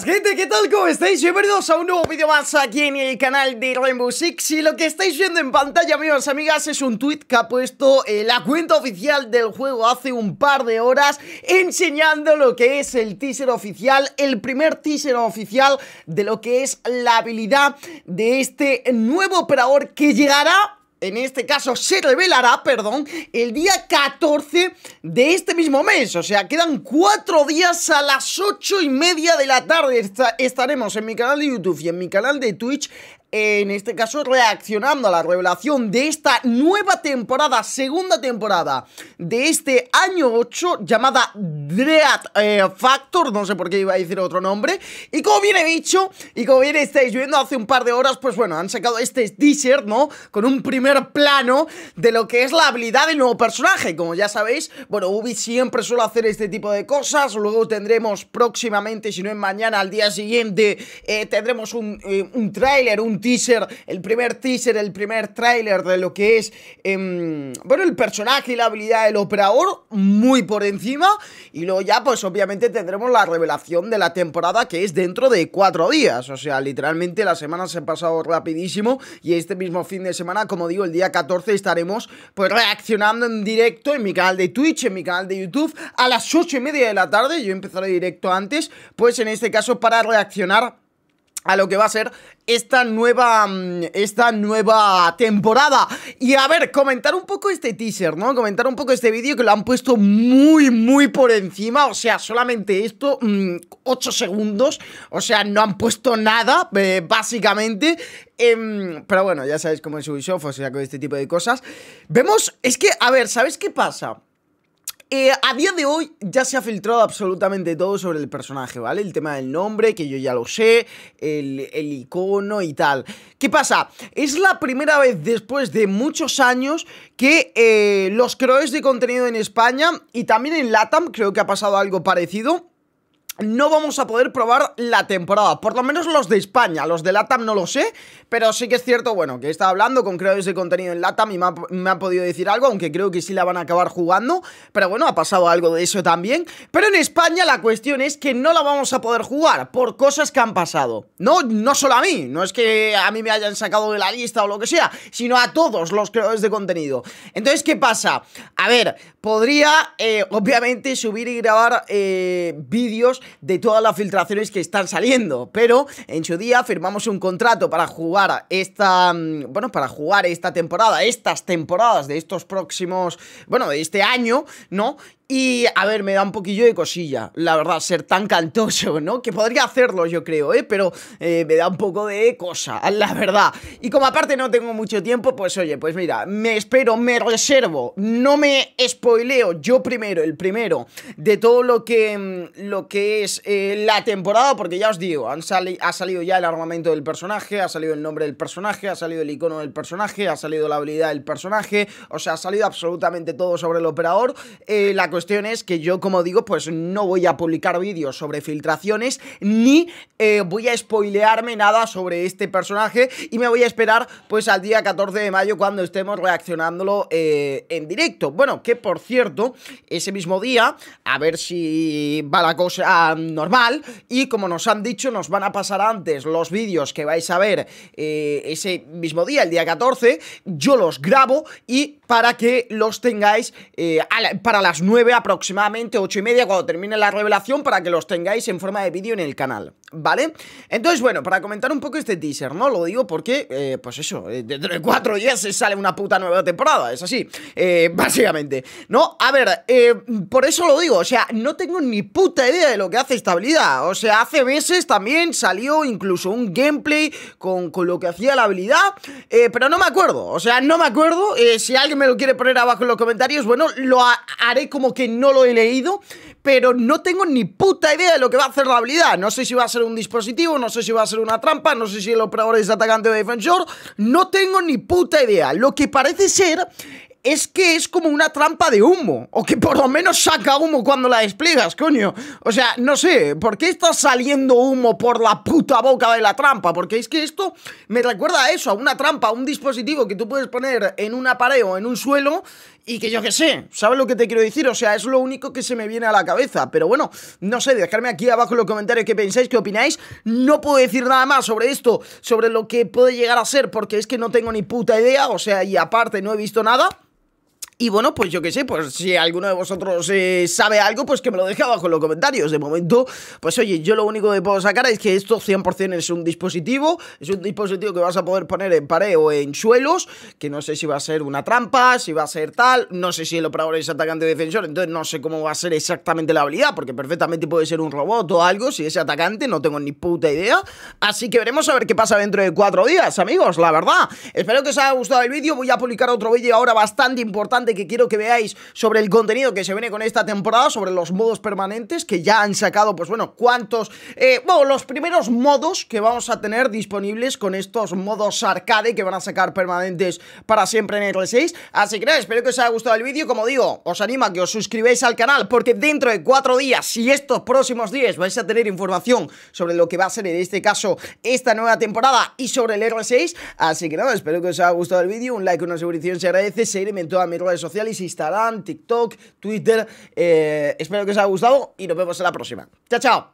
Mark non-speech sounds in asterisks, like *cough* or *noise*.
gente, ¿qué tal? ¿Cómo estáis? Bienvenidos a un nuevo vídeo más aquí en el canal de Rainbow Six Y lo que estáis viendo en pantalla, amigos amigas, es un tweet que ha puesto eh, la cuenta oficial del juego hace un par de horas Enseñando lo que es el teaser oficial, el primer teaser oficial de lo que es la habilidad de este nuevo operador que llegará en este caso se revelará, perdón, el día 14 de este mismo mes. O sea, quedan cuatro días a las ocho y media de la tarde. estaremos en mi canal de YouTube y en mi canal de Twitch en este caso reaccionando a la revelación de esta nueva temporada, segunda temporada de este año 8 llamada Dread eh, Factor, no sé por qué iba a decir otro nombre, y como bien he dicho, y como bien estáis viendo hace un par de horas, pues bueno, han sacado este teaser, ¿no? Con un primer plano de lo que es la habilidad del nuevo personaje, como ya sabéis, bueno, Ubi siempre suele hacer este tipo de cosas, luego tendremos próximamente, si no es mañana, al día siguiente, eh, tendremos un, eh, un tráiler, un teaser, el primer teaser, el primer tráiler de lo que es, em, bueno, el personaje y la habilidad del operador muy por encima. Y luego ya, pues obviamente tendremos la revelación de la temporada que es dentro de cuatro días. O sea, literalmente la semana se ha pasado rapidísimo y este mismo fin de semana, como digo, el día 14 estaremos pues reaccionando en directo en mi canal de Twitch, en mi canal de YouTube, a las 8 y media de la tarde. Yo empezaré directo antes, pues en este caso para reaccionar a lo que va a ser esta nueva mm, esta nueva temporada y a ver comentar un poco este teaser no comentar un poco este vídeo que lo han puesto muy muy por encima o sea solamente esto 8 mm, segundos o sea no han puesto nada eh, básicamente em, pero bueno ya sabéis cómo es Ubisoft o sea con este tipo de cosas vemos es que a ver sabes qué pasa eh, a día de hoy ya se ha filtrado absolutamente todo sobre el personaje, ¿vale? El tema del nombre, que yo ya lo sé, el, icono y tal. ¿Qué pasa? Es la primera vez después de muchos años que eh, los creadores de contenido en España y también en LATAM, creo que ha pasado algo parecido, no vamos a poder probar la temporada. Por lo menos los de España, los de LATAM no lo sé, pero sí que es cierto, bueno, que he estado hablando con creadores de contenido en LATAM y me ha, podido decir algo, aunque creo que sí la van a acabar jugando, pero bueno, ha pasado algo de eso también. Pero en España la cuestión es que no la vamos a poder jugar por cosas que han pasado. No, no solo a mí, no es que a mí me hayan sacado de la lista o lo que sea, sino a todos los creadores de contenido. Entonces, ¿qué pasa? A ver, podría, eh, obviamente, subir y grabar eh, vídeos de todas las filtraciones que están saliendo. Pero en su día firmamos un contrato para jugar esta. Mm, bueno, para jugar esta temporada, estas temporadas de estos próximos. Bueno, de este año, ¿no? Y, a ver, me da un poquillo de cosilla, la verdad, ser tan cantoso, ¿no? Que podría hacerlo, yo creo, ¿eh? Pero eh, me da un poco de cosa, la verdad. Y como aparte no tengo mucho tiempo, pues oye, pues mira, me espero, me reservo, no me spoileo yo primero, el primero, de todo lo que, mm, lo que es eh, la temporada, porque ya os digo, ha salido ya el armamento del personaje, ha salido el nombre del personaje, ha salido el icono del personaje, ha salido la habilidad del personaje, o sea, ha salido absolutamente todo sobre el operador. Eh, la que yo, como digo, pues no voy a publicar vídeos sobre filtraciones ni eh, voy a spoilearme nada sobre este personaje y me voy a esperar pues al día 14 de mayo cuando estemos reaccionándolo eh, en directo. Bueno, que por cierto, ese mismo día, a ver si va la cosa normal y como nos han dicho, nos van a pasar antes los vídeos que vais a ver eh, ese mismo día, el día 14, yo los grabo y para que los tengáis para las 9 aproximadamente, 8 y media cuando termine la revelación para que los tengáis en forma de vídeo en el canal. ¿vale? Entonces, bueno, para comentar un poco este teaser, ¿no? Lo digo porque, eh, pues eso, eh, dentro de cuatro días se sale una puta nueva temporada, es así, eh, *laughs* básicamente, ¿no? A ver, por eso lo digo, o sea, no tengo ni puta idea de lo que hace esta habilidad, o sea, hace meses también salió incluso un gameplay con, con lo que hacía la habilidad, pero no me acuerdo, o sea, no me acuerdo, si alguien me lo quiere poner abajo en los comentarios, bueno, lo haré como que no lo he leído, pero no tengo ni puta idea de lo que va a hacer la habilidad. No sé si va a ser un dispositivo, no sé si va a ser una trampa, no sé si el operador es atacante o defensor, no tengo ni puta idea. Lo que parece ser es que es como una trampa de humo, o que por lo menos saca humo cuando la despliegas, coño. O sea, no sé, ¿por qué está saliendo humo por la puta boca de la trampa? Porque es que esto me recuerda a eso, a una trampa, a un dispositivo que tú puedes poner en una apareo, o en un suelo y que yo qué sé, ¿sabes lo que te quiero decir? O sea, es lo único que se me viene a la cabeza, pero bueno, no sé, dejadme aquí abajo en los comentarios qué pensáis, qué opináis, no puedo decir nada más sobre esto, sobre lo que puede llegar a ser, porque es que no tengo ni puta idea, o sea, y aparte no he visto nada, y bueno, pues yo qué sé, pues si alguno de vosotros eh, sabe algo, pues que me lo deje abajo en los comentarios. De momento, pues oye, yo lo único que puedo sacar es que esto 100% es un dispositivo, es un dispositivo que vas a poder poner en pared o en suelos, que no sé si va a ser una trampa, si va a ser tal, no sé si el operador es atacante o defensor, entonces no sé cómo va a ser exactamente la habilidad, porque perfectamente puede ser un robot o algo, si es atacante, no tengo ni puta idea. Así que veremos a ver qué pasa dentro de cuatro días, amigos, la verdad. Espero que os haya gustado el vídeo, voy a publicar otro vídeo ahora bastante importante que quiero que veáis sobre el contenido que se viene con esta temporada, sobre los modos permanentes que ya han sacado, pues bueno, cuántos, eh, los primeros modos que vamos a tener disponibles con estos modos arcade que van a sacar permanentes para siempre en el 6. Así que nada, espero que os haya gustado el vídeo, como digo, os animo a que os suscribáis al canal porque dentro de cuatro días y estos próximos días vais a tener información sobre lo que va a ser en este caso esta nueva temporada y sobre el e R6. Así que nada, espero que os haya gustado el vídeo, un like, una suscripción se agradece, seguirme en todas mis redes sociales, Instagram, TikTok, Twitter. Eh, espero que os haya gustado y nos vemos en la próxima. Chao, chao.